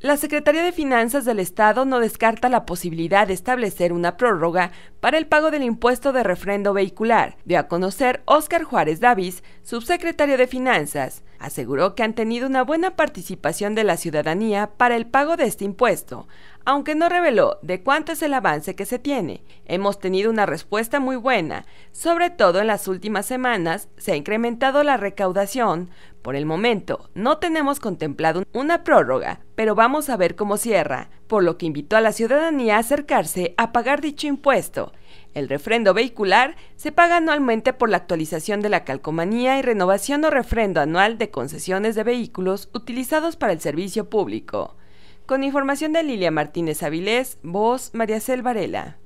La Secretaría de Finanzas del Estado no descarta la posibilidad de establecer una prórroga para el pago del impuesto de refrendo vehicular, De a conocer Óscar Juárez Davis, subsecretario de Finanzas. Aseguró que han tenido una buena participación de la ciudadanía para el pago de este impuesto, aunque no reveló de cuánto es el avance que se tiene, hemos tenido una respuesta muy buena, sobre todo en las últimas semanas se ha incrementado la recaudación. Por el momento no tenemos contemplado una prórroga, pero vamos a ver cómo cierra, por lo que invitó a la ciudadanía a acercarse a pagar dicho impuesto. El refrendo vehicular se paga anualmente por la actualización de la calcomanía y renovación o refrendo anual de concesiones de vehículos utilizados para el servicio público. Con información de Lilia Martínez Avilés, voz María Cel Varela.